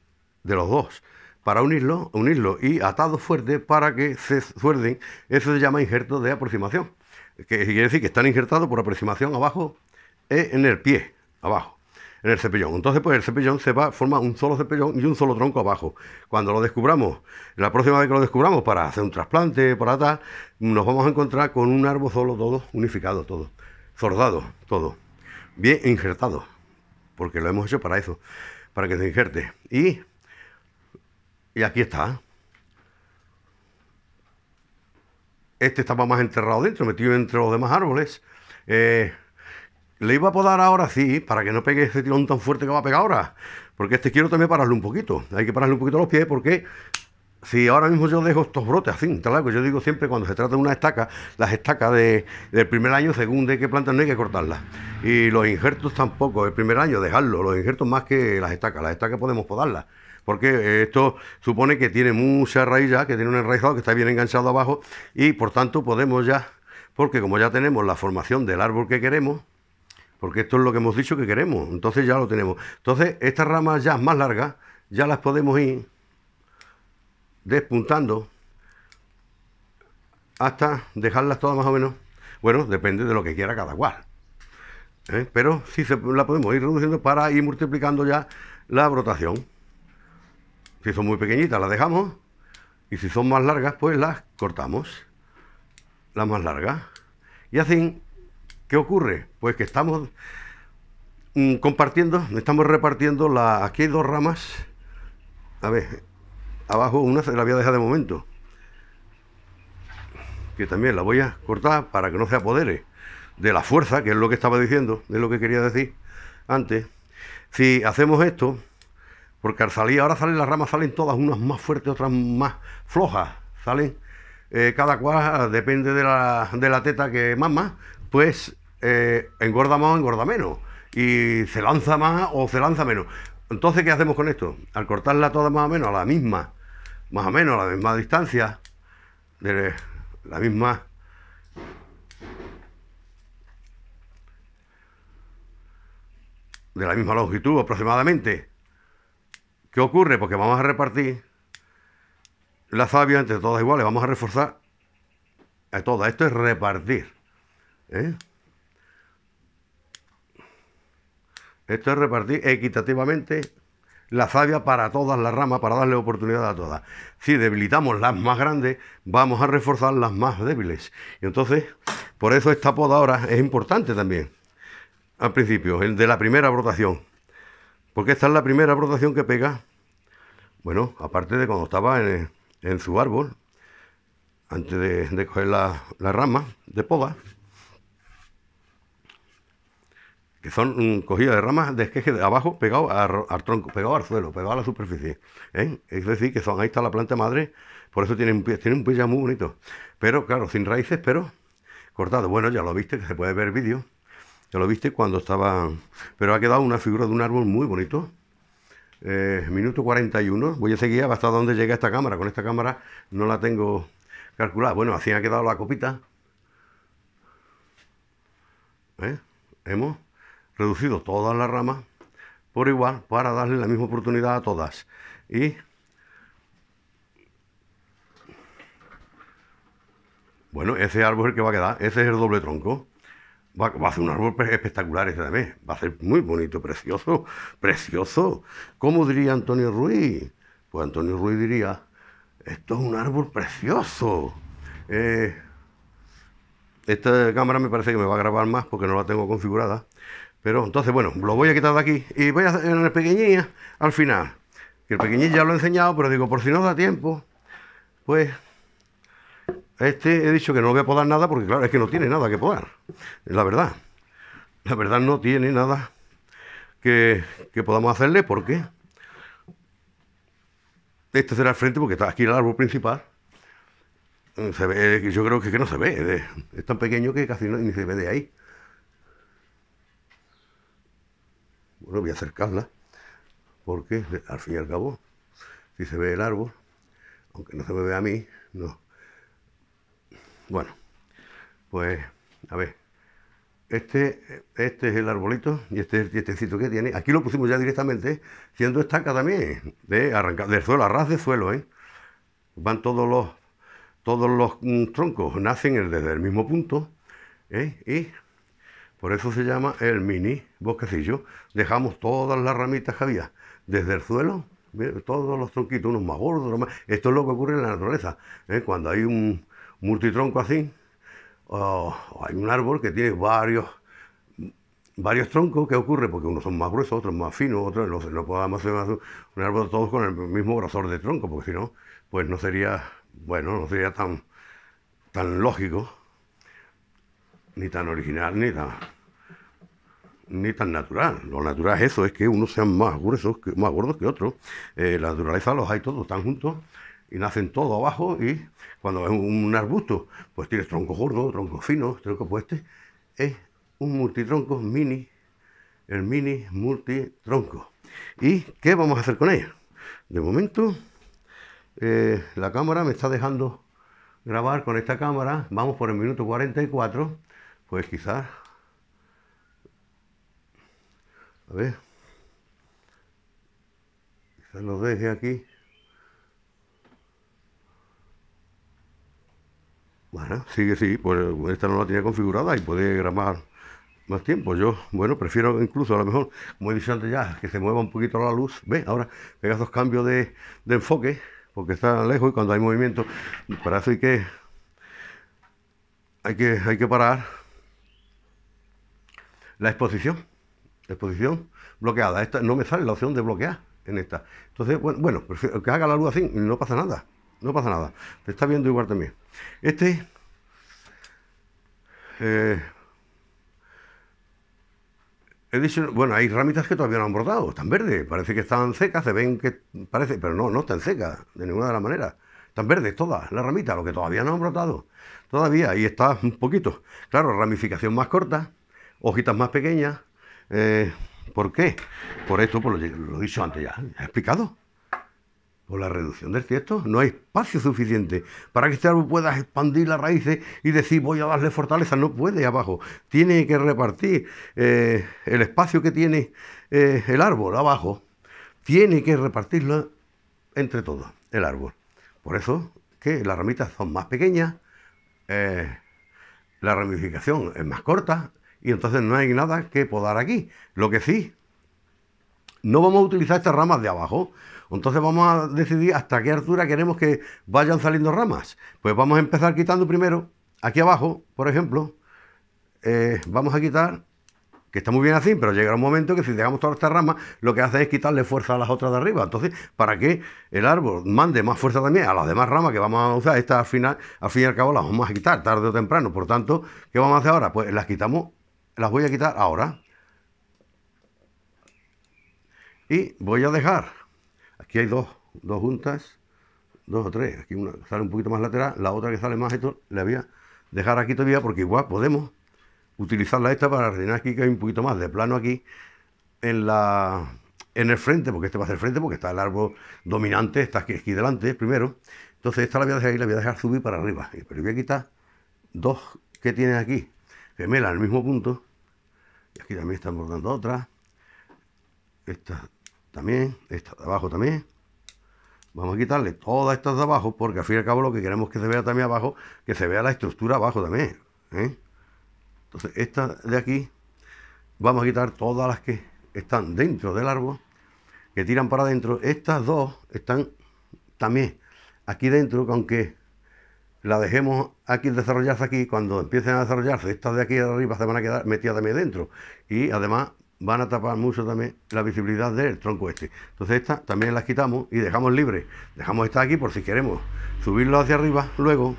de los dos para unirlo, unirlo y atado fuerte para que se suerden Eso se llama injerto de aproximación, que quiere decir que están injertados por aproximación abajo e en el pie, abajo, en el cepillón, Entonces, pues el cepillón se va, forma un solo cepillón y un solo tronco abajo. Cuando lo descubramos, la próxima vez que lo descubramos para hacer un trasplante, para tal, nos vamos a encontrar con un árbol solo, todo unificado, todo, sordado, todo, bien injertado, porque lo hemos hecho para eso, para que se injerte. Y y aquí está. Este estaba más enterrado dentro, metido entre los demás árboles. Eh, le iba a podar ahora sí, para que no pegue ese tirón tan fuerte que va a pegar ahora. Porque este quiero también pararle un poquito. Hay que pararle un poquito los pies porque si ahora mismo yo dejo estos brotes así, claro, yo digo siempre cuando se trata de una estaca, las estacas del primer año, según de qué planta no hay que cortarlas. Y los injertos tampoco, el primer año dejarlo, los injertos más que las estacas. Las estacas podemos podarlas porque eh, esto supone que tiene mucha raíz ya, que tiene un enraizado que está bien enganchado abajo y por tanto podemos ya, porque como ya tenemos la formación del árbol que queremos, porque esto es lo que hemos dicho que queremos, entonces ya lo tenemos. Entonces estas ramas ya más largas ya las podemos ir despuntando hasta dejarlas todas más o menos. Bueno, depende de lo que quiera cada cual. ¿eh? Pero sí se, la podemos ir reduciendo para ir multiplicando ya la brotación. Si son muy pequeñitas las dejamos y si son más largas pues las cortamos, las más largas. Y hacen ¿qué ocurre? Pues que estamos mm, compartiendo, estamos repartiendo, la, aquí hay dos ramas, a ver, abajo una se la voy a dejar de momento, que también la voy a cortar para que no se apodere de la fuerza, que es lo que estaba diciendo, de lo que quería decir antes. Si hacemos esto, porque al salir, ahora salen las ramas, salen todas, unas más fuertes, otras más flojas. Salen, eh, cada cual ah, depende de la, de la teta que mama, pues eh, engorda más o engorda menos. Y se lanza más o se lanza menos. Entonces, ¿qué hacemos con esto? Al cortarla toda más o menos a la misma, más o menos a la misma distancia, de la misma de la misma longitud aproximadamente ¿Qué ocurre? Porque vamos a repartir la savia entre todas iguales, vamos a reforzar a todas. Esto es repartir. ¿eh? Esto es repartir equitativamente la savia para todas las ramas, para darle oportunidad a todas. Si debilitamos las más grandes, vamos a reforzar las más débiles. Y entonces, por eso esta poda ahora es importante también. Al principio, el de la primera brotación. Porque esta es la primera brotación que pega bueno, aparte de cuando estaba en, su árbol, antes de, coger la, ramas rama de poda, que son mm, cogidas de ramas de esqueje de abajo pegado al tronco, pegado al suelo, pegado a la superficie. ¿eh? Es decir, que son, ahí está la planta madre, por eso tiene un pie, tiene un pie muy bonito. Pero claro, sin raíces, pero cortado. Bueno, ya lo viste, que se puede ver vídeo. Ya lo viste cuando estaba. Pero ha quedado una figura de un árbol muy bonito. Eh, minuto 41. Voy a seguir hasta donde llega esta cámara. Con esta cámara no la tengo calculada. Bueno, así ha quedado la copita. ¿Eh? Hemos reducido todas las ramas por igual para darle la misma oportunidad a todas. Y bueno, ese árbol es el que va a quedar. Ese es el doble tronco. Va, a ser un árbol espectacular este también, Va a ser muy bonito, precioso, precioso. ¿Cómo diría Antonio Ruiz? Pues Antonio Ruiz diría, esto es un árbol precioso. Eh, esta cámara me parece que me va a grabar más porque no la tengo configurada. Pero entonces, bueno, lo voy a quitar de aquí y voy a hacer en el al final. Que el pequeñín ya lo he enseñado, pero digo, por si no da tiempo, pues este he dicho que no voy a podar nada porque, claro, es que no tiene nada que podar. Es la verdad. La verdad no tiene nada que, podamos hacerle porque este será el frente porque está aquí el árbol principal. Mm, ve, eh, yo creo que, que no se ve. Eh, es tan pequeño que casi ni se ve de ahí. Bueno, voy a acercarla porque al fin y al cabo, si se ve el árbol, aunque no se me ve a mí, no bueno, pues a ver. Este, este es el arbolito y este es el tiestecito que tiene. Aquí lo pusimos ya directamente, ¿eh? siendo estaca también, de ¿eh? arrancar, del suelo, a ras de suelo, ¿eh? Van todos los, todos los mm, troncos, nacen desde el mismo punto, ¿eh? Y por eso se llama el mini bosquecillo. Dejamos todas las ramitas que había desde el suelo, ¿eh? todos los tronquitos, unos más gordos, más... Esto es lo que ocurre en la naturaleza. ¿eh? Cuando hay un, multitronco así, o, hay un árbol que tiene varios, varios troncos, ¿qué ocurre? Porque unos son más gruesos, otros más finos, otros no, no podemos hacer más, un árbol todos con el mismo grosor de tronco, porque si no, pues no sería, bueno, no sería tan, tan lógico, ni tan original, ni tan, ni tan natural. Lo natural es eso, es que unos sean más gruesos, más gordos que otros. Eh, la naturaleza los hay todos, están juntos y nacen todo abajo y cuando es un arbusto, pues tiene tronco gordo, tronco fino, tronco pueste, es un multitronco mini, el mini multitronco. ¿Y qué vamos a hacer con ella? De momento, eh, la cámara me está dejando grabar con esta cámara, vamos por el minuto 44, pues quizás, a ver, quizás lo deje aquí, Bueno, sí, sí, pues esta no la tenía configurada y puede grabar más tiempo. Yo, bueno, prefiero incluso a lo mejor, como he dicho antes ya, que se mueva un poquito la luz. Ve, ahora pegas dos cambios de, enfoque, porque está lejos y cuando hay movimiento, para eso hay que, hay que, hay que parar la exposición. Exposición bloqueada. Esta no me sale la opción de bloquear en esta. Entonces, bueno, bueno que haga la luz así, no pasa nada no pasa nada. Te está viendo igual también. Este. Eh, bueno, hay ramitas que todavía no han brotado están verdes, parece que están secas, se ven que parece, pero no, no están secas, de ninguna de las maneras. Están verdes todas, las ramitas, lo que todavía no han brotado. Todavía, ahí está un poquito. Claro, ramificación más corta, hojitas más pequeñas. Eh, ¿Por qué? Por esto, lo, lo he dicho antes ya, he explicado. Por la reducción del cierto, no hay espacio suficiente para que este árbol pueda expandir las raíces y decir voy a darle fortaleza. No puede abajo. Tiene que repartir eh, el espacio que tiene eh, el árbol abajo. Tiene que repartirlo entre todos, el árbol. Por eso que las ramitas son más pequeñas, eh, la ramificación es más corta y entonces no hay nada que podar aquí. Lo que sí no vamos a utilizar estas ramas de abajo. Entonces vamos a decidir hasta qué altura queremos que vayan saliendo ramas. Pues vamos a empezar quitando primero, aquí abajo, por ejemplo, eh, vamos a quitar, que está muy bien así, pero llega un momento que si dejamos todas estas ramas, lo que hace es quitarle fuerza a las otras de arriba. Entonces, para que el árbol mande más fuerza también a las demás ramas que vamos a usar, estas al final, al fin y al cabo las vamos a quitar tarde o temprano. Por tanto, ¿qué vamos a hacer ahora? Pues las quitamos, las voy a quitar ahora, y voy a dejar, aquí hay dos, juntas, dos o tres, aquí una sale un poquito más lateral, la otra que sale más, esto la voy a dejar aquí todavía porque igual podemos utilizarla esta para rellenar aquí que hay un poquito más de plano aquí en la en el frente, porque este va a ser frente, porque está el árbol dominante, está aquí, aquí delante primero. Entonces esta la voy a dejar ahí, la voy a dejar subir para arriba. Pero voy a quitar dos que tienen aquí, gemelas el mismo punto. Y aquí también están bordando otra también, esta de abajo también. Vamos a quitarle todas estas de abajo, porque al fin y al cabo lo que queremos que se vea también abajo, que se vea la estructura abajo también. ¿eh? Entonces, esta de aquí, vamos a quitar todas las que están dentro del árbol, que tiran para adentro. Estas dos están también aquí dentro, aunque la dejemos aquí desarrollarse aquí, cuando empiecen a desarrollarse, estas de aquí arriba se van a quedar metidas también dentro. Y además van a tapar mucho también la visibilidad del tronco este. Entonces esta también las quitamos y dejamos libre. Dejamos esta aquí por si queremos subirlo hacia arriba luego.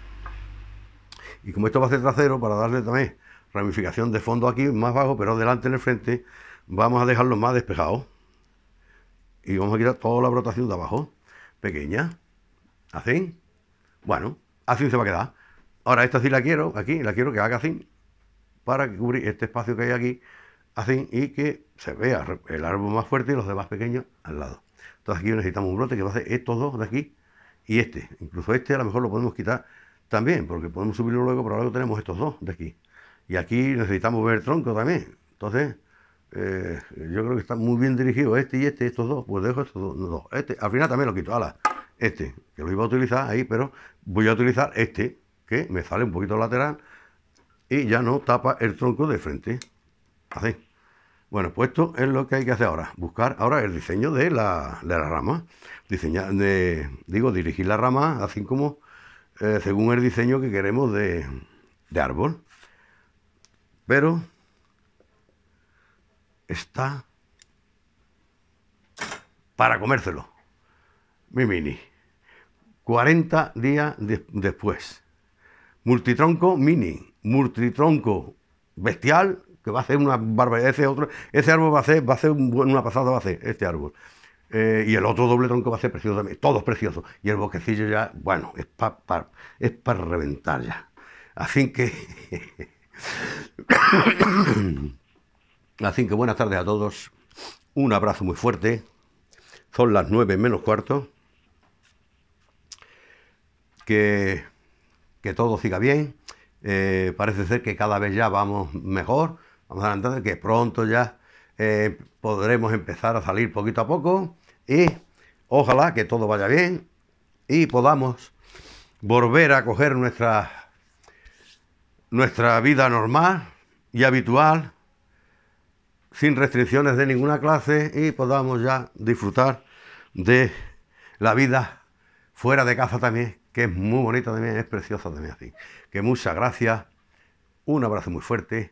Y como esto va a ser trasero, para darle también ramificación de fondo aquí, más bajo, pero delante en el frente, vamos a dejarlo más despejado. Y vamos a quitar toda la brotación de abajo, pequeña. Así. Bueno, así se va a quedar. Ahora esta sí la quiero, aquí, la quiero que haga así, para cubrir este espacio que hay aquí así y que se vea el árbol más fuerte y los demás pequeños al lado. Entonces aquí necesitamos un brote que va a ser estos dos de aquí y este. Incluso este a lo mejor lo podemos quitar también, porque podemos subirlo luego, pero luego tenemos estos dos de aquí. Y aquí necesitamos ver el tronco también. Entonces, eh, yo creo que está muy bien dirigido este y este, estos dos. Pues dejo estos dos. este, al final también lo quito. Ala, este, que lo iba a utilizar ahí, pero voy a utilizar este, que me sale un poquito lateral y ya no tapa el tronco de frente. Así. Bueno, pues esto es lo que hay que hacer ahora, buscar ahora el diseño de la, rama, digo, dirigir la rama así como eh, según el diseño que queremos de, árbol. Pero está para comérselo, mi mini. 40 días después. Multitronco mini, multitronco bestial que va a ser una barbaridad. Ese, otro, ese árbol va a ser, va a ser una pasada, va a ser este árbol. Eh, y el otro doble tronco va a ser precioso también, todos precioso. Y el bosquecillo ya, bueno, es para es para reventar ya. Así que... Así que buenas tardes a todos. Un abrazo muy fuerte. Son las 9 menos cuarto. Que, que todo siga bien. Eh, parece ser que cada vez ya vamos mejor. Vamos que pronto ya eh, podremos empezar a salir poquito a poco y ojalá que todo vaya bien y podamos volver a coger nuestra, nuestra vida normal y habitual sin restricciones de ninguna clase y podamos ya disfrutar de la vida fuera de casa también, que es muy bonita también, es preciosa también así. Que muchas gracias, un abrazo muy fuerte